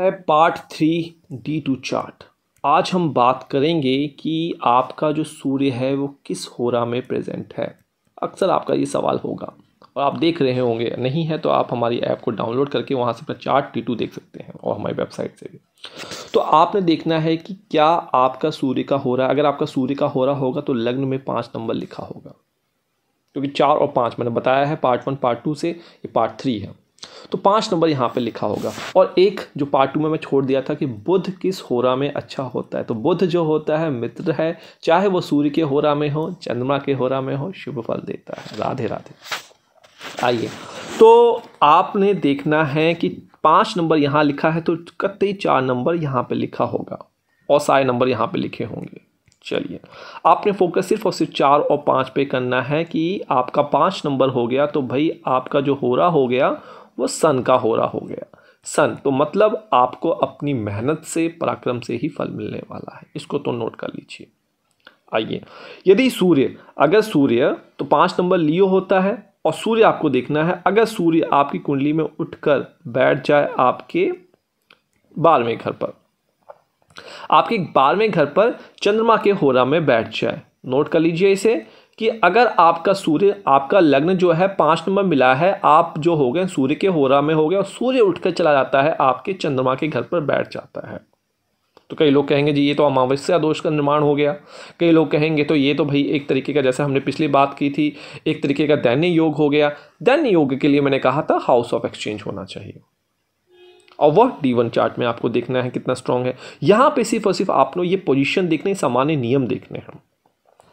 है part three D two chart आज हम बात करेंगे कि आपका जो सूर्य है वो किस होरा में प्रेजेंट है अक्सर आपका ये सवाल होगा और आप देख रहे होंगे नहीं है तो आप हमारी ऐप को डाउनलोड करके वहाँ से अपना चार्ट टी टू देख सकते हैं और हमारी वेबसाइट से भी तो आपने देखना है कि क्या आपका सूर्य का होरा अगर आपका सूर्य का होरा होगा तो लग्न में पाँच नंबर लिखा होगा क्योंकि चार और पाँच मैंने बताया है पार्ट वन पार्ट टू से ये पार्ट थ्री है तो पांच नंबर यहां पे लिखा होगा और एक जो पार्ट टू में मैं छोड़ दिया था कि बुध किस होरा में अच्छा होता है तो बुध जो होता है मित्र है चाहे वो सूर्य के होरा में हो चंद्रमा के होरा में हो शुभ फल देता है राधे राधे आइए तो आपने देखना है कि पांच नंबर यहां लिखा है तो कतई चार नंबर यहां पर लिखा होगा और सारे नंबर यहां पर लिखे होंगे चलिए आपने फोकस सिर्फ और सिर्फ चार और पांच पे करना है कि आपका पांच नंबर हो गया तो भाई आपका जो हो रहा हो गया वो सन का हो रहा हो गया सन तो मतलब आपको अपनी मेहनत से पराक्रम से ही फल मिलने वाला है इसको तो नोट कर लीजिए आइए यदि सूर्य अगर सूर्य तो पांच नंबर लियो होता है और सूर्य आपको देखना है अगर सूर्य आपकी कुंडली में उठकर बैठ जाए आपके बारहवें घर पर आपके बारहवें घर पर चंद्रमा के होरा में बैठ जाए नोट कर लीजिए इसे कि अगर आपका सूर्य आपका लग्न जो है पाँच नंबर मिला है आप जो हो गए सूर्य के होरा में हो गए और सूर्य उठकर चला जाता है आपके चंद्रमा के घर पर बैठ जाता है तो कई लोग कहेंगे जी ये तो अमावस्या दोष का निर्माण हो गया कई लोग कहेंगे तो ये तो भाई एक तरीके का जैसे हमने पिछली बात की थी एक तरीके का दैन्य योग हो गया दैन्य योग के लिए मैंने कहा था हाउस ऑफ एक्सचेंज होना चाहिए और वह डी वन चार्ट में आपको देखना है कितना स्ट्रांग है यहाँ पे सिर्फ और सिर्फ आप लोग ये पोजिशन देखने सामान्य नियम देखने हैं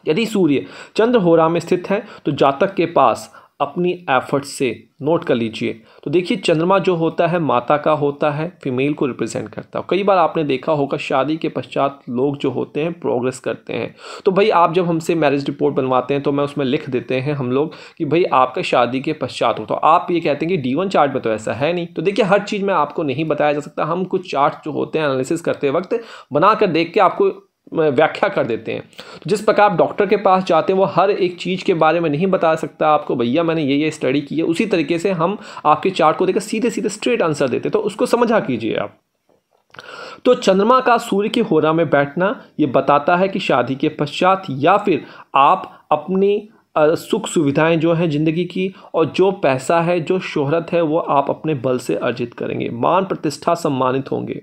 यदि सूर्य चंद्र होरा में स्थित है तो जातक के पास अपनी एफर्ट से नोट कर लीजिए तो देखिए चंद्रमा जो होता है माता का होता है फीमेल को रिप्रेजेंट करता है कई बार आपने देखा होगा शादी के पश्चात लोग जो होते हैं प्रोग्रेस करते हैं तो भाई आप जब हमसे मैरिज रिपोर्ट बनवाते हैं तो मैं उसमें लिख देते हैं हम लोग कि भाई आपका शादी के पश्चात हो तो आप ये कहते हैं कि डी चार्ट में तो ऐसा है नहीं तो देखिए हर चीज़ में आपको नहीं बताया जा सकता हम कुछ चार्ट जो होते हैं एनालिसिस करते वक्त बना कर देख के आपको व्याख्या कर देते हैं तो जिस प्रकार आप डॉक्टर के पास जाते हैं वो हर एक चीज़ के बारे में नहीं बता सकता आपको भैया मैंने ये ये स्टडी की है उसी तरीके से हम आपके चार्ट को देखकर सीधे सीधे स्ट्रेट आंसर देते हैं तो उसको समझा कीजिए आप तो चंद्रमा का सूर्य के होरा में बैठना ये बताता है कि शादी के पश्चात या फिर आप अपनी सुख सुविधाएं जो हैं ज़िंदगी की और जो पैसा है जो शोहरत है वो आप अपने बल से अर्जित करेंगे मान प्रतिष्ठा सम्मानित होंगे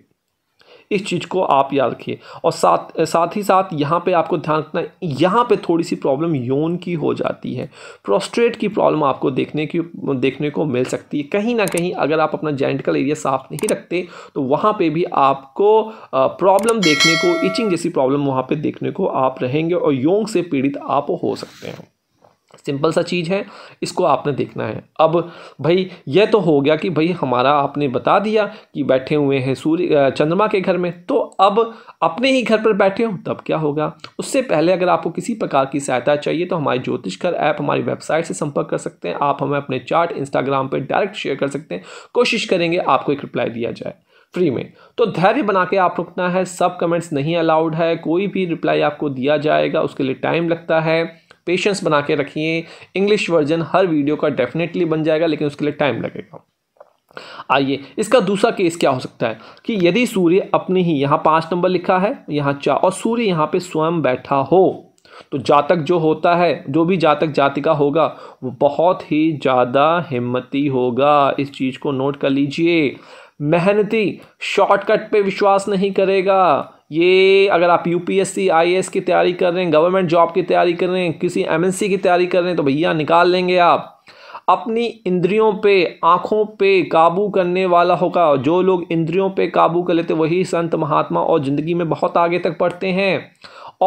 इस चीज़ को आप याद रखिए और साथ साथ ही साथ यहाँ पे आपको ध्यान रखना यहाँ पे थोड़ी सी प्रॉब्लम यौन की हो जाती है प्रोस्ट्रेट की प्रॉब्लम आपको देखने की देखने को मिल सकती है कहीं ना कहीं अगर आप अपना जेंटिकल एरिया साफ नहीं रखते तो वहाँ पर भी आपको प्रॉब्लम देखने को इचिंग जैसी प्रॉब्लम वहाँ पर देखने को आप रहेंगे और यौन से पीड़ित आप हो सकते हैं सिंपल सा चीज़ है इसको आपने देखना है अब भाई यह तो हो गया कि भाई हमारा आपने बता दिया कि बैठे हुए हैं सूर्य चंद्रमा के घर में तो अब अपने ही घर पर बैठे हों तब क्या होगा उससे पहले अगर आपको किसी प्रकार की सहायता चाहिए तो हमारे ज्योतिष ऐप हमारी वेबसाइट से संपर्क कर सकते हैं आप हमें अपने चार्ट इंस्टाग्राम पर डायरेक्ट शेयर कर सकते हैं कोशिश करेंगे आपको एक रिप्लाई दिया जाए फ्री में तो धैर्य बना के आप रुकना है सब कमेंट्स नहीं अलाउड है कोई भी रिप्लाई आपको दिया जाएगा उसके लिए टाइम लगता है पेशेंस बना के रखिए इंग्लिश वर्जन हर वीडियो का डेफिनेटली बन जाएगा लेकिन उसके लिए टाइम लगेगा आइए इसका दूसरा केस क्या हो सकता है कि यदि सूर्य अपने ही यहाँ पाँच नंबर लिखा है यहाँ चार और सूर्य यहाँ पर स्वयं बैठा हो तो जातक जो होता है जो भी जातक जातिका होगा वो बहुत ही ज़्यादा हिम्मती होगा इस चीज़ को नोट कर लीजिए मेहनती शॉर्टकट पे विश्वास नहीं करेगा ये अगर आप यूपीएससी आईएएस की तैयारी कर रहे हैं गवर्नमेंट जॉब की तैयारी कर रहे हैं किसी एमएनसी की तैयारी कर रहे हैं तो भैया निकाल लेंगे आप अपनी इंद्रियों पे आँखों पे काबू करने वाला होगा जो लोग इंद्रियों पे काबू कर लेते वही संत महात्मा और ज़िंदगी में बहुत आगे तक पढ़ते हैं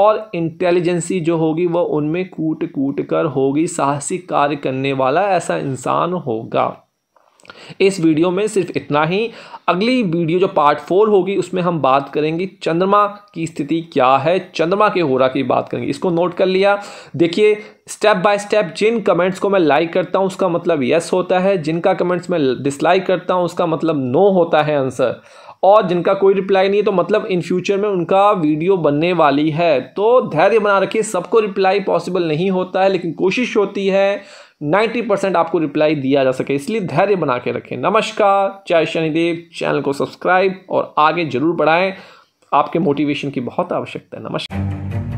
और इंटेलिजेंसी जो होगी वह उनमें कूट कूट कर होगी साहसिक कार्य करने वाला ऐसा इंसान होगा इस वीडियो में सिर्फ इतना ही अगली वीडियो जो पार्ट फोर होगी उसमें हम बात करेंगे चंद्रमा की स्थिति क्या है चंद्रमा के हो रहा की बात करेंगे इसको नोट कर लिया देखिए स्टेप बाय स्टेप जिन कमेंट्स को मैं लाइक करता हूँ उसका मतलब यस होता है जिनका कमेंट्स मैं डिसलाइक करता हूँ उसका मतलब नो होता है आंसर और जिनका कोई रिप्लाई नहीं है तो मतलब इन फ्यूचर में उनका वीडियो बनने वाली है तो धैर्य बना रखिए सबको रिप्लाई पॉसिबल नहीं होता है लेकिन कोशिश होती है 90 परसेंट आपको रिप्लाई दिया जा सके इसलिए धैर्य बना के रखें नमस्कार जय शनिदेव चैनल को सब्सक्राइब और आगे जरूर बढ़ाएं आपके मोटिवेशन की बहुत आवश्यकता है नमस्कार